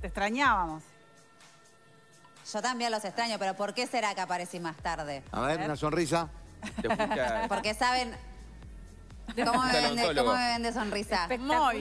te extrañábamos. Yo también los extraño, pero ¿por qué será que aparecí más tarde? A ver, una sonrisa. Porque saben, ¿Cómo me, vende, sonrisa? Muy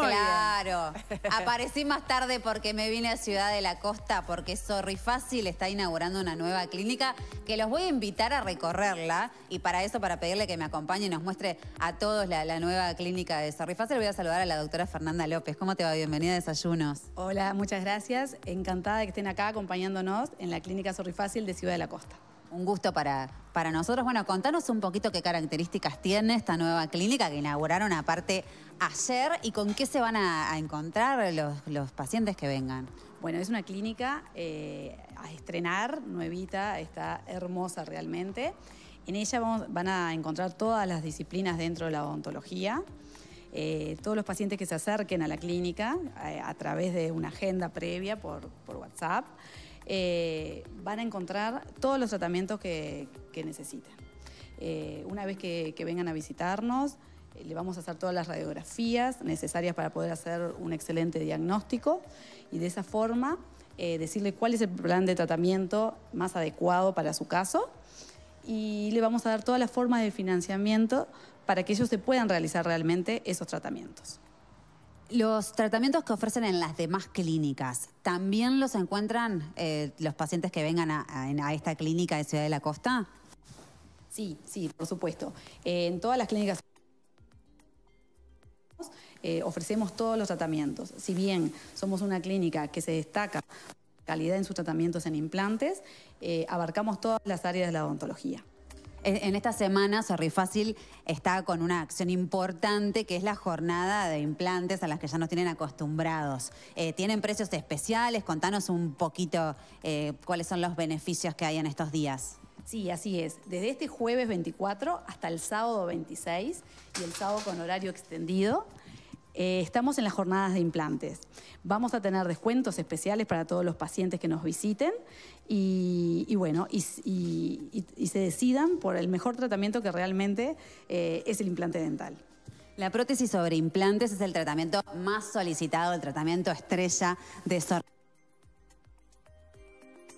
Claro. Aparecí más tarde porque me vine a Ciudad de la Costa porque Sorry Fácil está inaugurando una nueva clínica que los voy a invitar a recorrerla y para eso, para pedirle que me acompañe y nos muestre a todos la, nueva clínica de Sorry Fácil, voy a saludar a la doctora Fernanda López. ¿Cómo te va? Bienvenida a Desayunos. Hola, muchas gracias. Encantada de que estén acá acompañándonos en la clínica Sorry Fácil de Ciudad de la Costa un gusto para, para nosotros. Bueno, contanos un poquito qué características tiene esta nueva clínica que inauguraron aparte ayer y con qué se van a, encontrar los, pacientes que vengan. Bueno, es una clínica eh, a estrenar, nuevita, está hermosa realmente. En ella van a encontrar todas las disciplinas dentro de la odontología. Eh, todos los pacientes que se acerquen a la clínica eh, a través de una agenda previa por, por WhatsApp. Eh, van a encontrar todos los tratamientos que, que necesitan. Eh, una vez que, vengan a visitarnos, eh, le vamos a hacer todas las radiografías necesarias para poder hacer un excelente diagnóstico y de esa forma decirle cuál es el plan de tratamiento más adecuado para su caso y le vamos a dar todas las formas de financiamiento para que ellos se puedan realizar realmente esos tratamientos. Los tratamientos que ofrecen en las demás clínicas, ¿también los encuentran eh, los pacientes que vengan a, esta clínica de Ciudad de la Costa? Sí, sí, por supuesto. Eh, en todas las clínicas eh, ofrecemos todos los tratamientos. Si bien somos una clínica que se destaca calidad en sus tratamientos en implantes, abarcamos todas las áreas de la odontología. En esta semana, Fácil está con una acción importante que es la jornada de implantes a las que ya nos tienen acostumbrados. Eh, ¿Tienen precios especiales? Contanos un poquito eh, cuáles son los beneficios que hay en estos días. Sí, así es. Desde este jueves 24 hasta el sábado 26 y el sábado con horario extendido. Eh, estamos en las jornadas de implantes. Vamos a tener descuentos especiales para todos los pacientes que nos visiten y, bueno, y, se decidan por el mejor tratamiento que realmente eh, es el implante dental. La prótesis sobre implantes es el tratamiento más solicitado, el tratamiento estrella de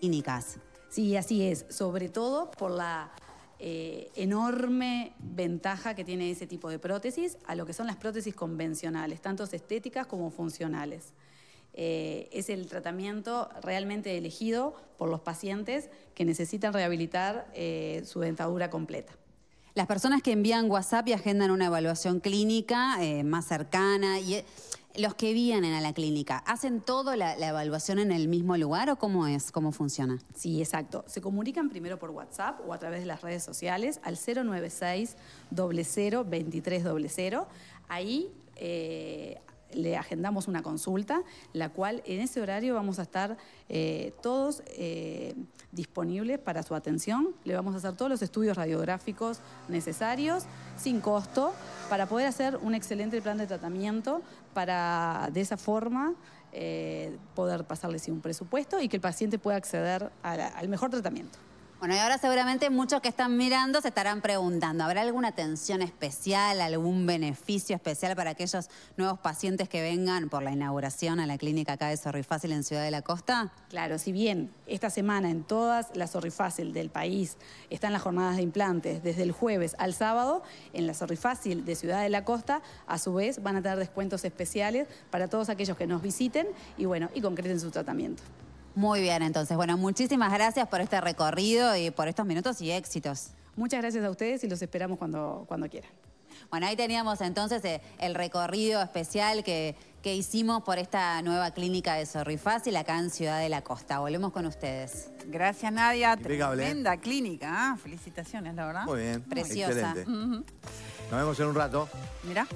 clínicas. Sí, así es, sobre todo por la eh, enorme ventaja que tiene ese tipo de prótesis a lo que son las prótesis convencionales, tanto estéticas como funcionales. Eh, es el tratamiento realmente elegido por los pacientes que necesitan rehabilitar eh, su dentadura completa. Las personas que envían WhatsApp y agendan una evaluación clínica más cercana y los que vienen a la clínica, ¿hacen toda la, evaluación en el mismo lugar o cómo es, cómo funciona? Sí, exacto. Se comunican primero por WhatsApp o a través de las redes sociales al 096 00 23 Ahí eh, le agendamos una consulta, la cual en ese horario vamos a estar eh, todos eh, disponibles para su atención. Le vamos a hacer todos los estudios radiográficos necesarios, sin costo, para poder hacer un excelente plan de tratamiento, para de esa forma eh, poder pasarle un presupuesto y que el paciente pueda acceder al mejor tratamiento. Bueno, y ahora seguramente muchos que están mirando se estarán preguntando, ¿habrá alguna atención especial, algún beneficio especial para aquellos nuevos pacientes que vengan por la inauguración a la clínica acá de Fácil en Ciudad de la Costa? Claro, si bien esta semana en todas las Fácil del país están las jornadas de implantes desde el jueves al sábado, en la Fácil de Ciudad de la Costa, a su vez van a tener descuentos especiales para todos aquellos que nos visiten y bueno, y concreten su tratamiento. Muy bien, entonces. Bueno, muchísimas gracias por este recorrido y por estos minutos y éxitos. Muchas gracias a ustedes y los esperamos cuando, cuando quieran. Bueno, ahí teníamos entonces eh, el recorrido especial que, hicimos por esta nueva clínica de la acá en Ciudad de la Costa. Volvemos con ustedes. Gracias, Nadia. ¿eh? Tremenda clínica. ¿ah? Felicitaciones, la verdad. Muy bien. Preciosa. Nos vemos en un rato. Mira.